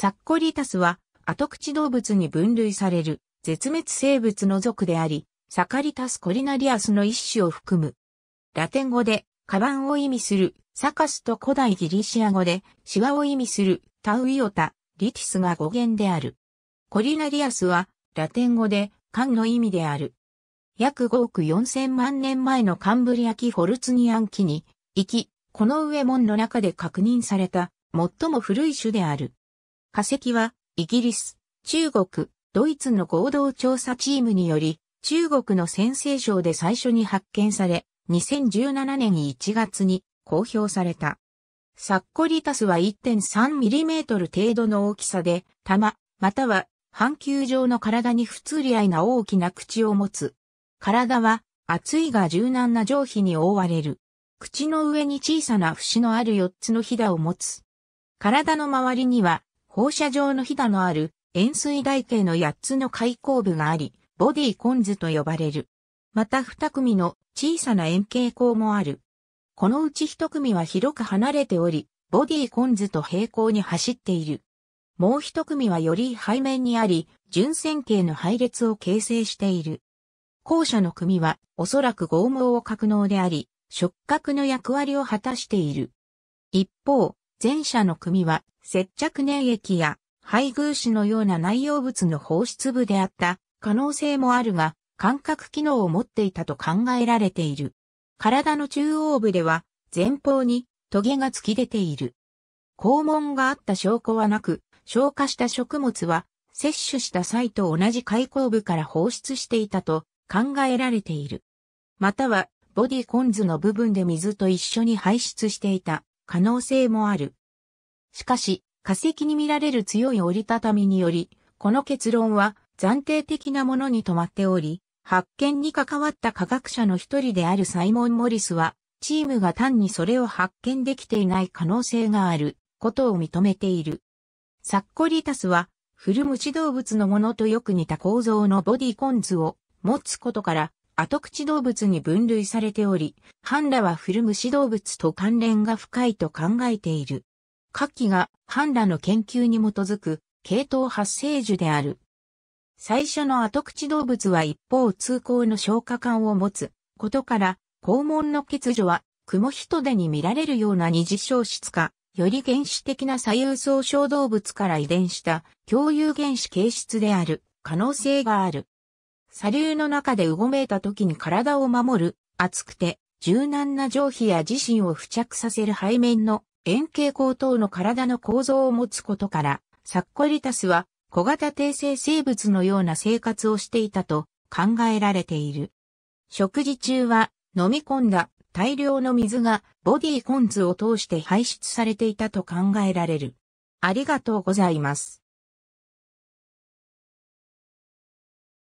サッコリタスは、後口動物に分類される、絶滅生物の属であり、サカリタスコリナリアスの一種を含む。ラテン語で、カバンを意味する、サカスと古代ギリシア語で、シワを意味する、タウイオタ、リティスが語源である。コリナリアスは、ラテン語で、カンの意味である。約5億4000万年前のカンブリア紀ホルツニアン紀に、生き、この上門の中で確認された、最も古い種である。化石は、イギリス、中国、ドイツの合同調査チームにより、中国の先制省で最初に発見され、2017年1月に公表された。サッコリタスは 1.3mm 程度の大きさで、玉、または半球状の体に不通り合いな大きな口を持つ。体は厚いが柔軟な上皮に覆われる。口の上に小さな節のある4つのひだを持つ。体の周りには放射状のひだのある円錐台形の8つの開口部があり、ボディコンズと呼ばれる。また2組の小さな円形口もある。このうち1組は広く離れており、ボディコンズと平行に走っている。もう1組はより背面にあり、純線形の配列を形成している。後者の組はおそらく剛毛を格納であり、触覚の役割を果たしている。一方、前者の組は接着粘液や配偶子のような内容物の放出部であった可能性もあるが、感覚機能を持っていたと考えられている。体の中央部では前方にトゲが突き出ている。肛門があった証拠はなく、消化した食物は摂取した際と同じ開口部から放出していたと考えられている。または、ボディコンズの部分で水と一緒に排出していた。可能性もある。しかし、化石に見られる強い折りたたみにより、この結論は暫定的なものに止まっており、発見に関わった科学者の一人であるサイモン・モリスは、チームが単にそれを発見できていない可能性があることを認めている。サッコリタスは、古虫動物のものとよく似た構造のボディコンズを持つことから、後口動物に分類されており、ハンラは古虫動物と関連が深いと考えている。下記がハンラの研究に基づく系統発生樹である。最初の後口動物は一方通行の消化管を持つことから、肛門の欠如は雲人手に見られるような二次消失か、より原始的な左右層小動物から遺伝した共有原始形質である可能性がある。砂流の中でうごめいた時に体を守る、厚くて、柔軟な上皮や自身を付着させる背面の円形構等の体の構造を持つことから、サッコリタスは小型訂正、生物のような生活をしていたと考えられている。食事中は飲み込んだ大量の水がボディコンツを通して排出されていたと考えられる。ありがとうございます。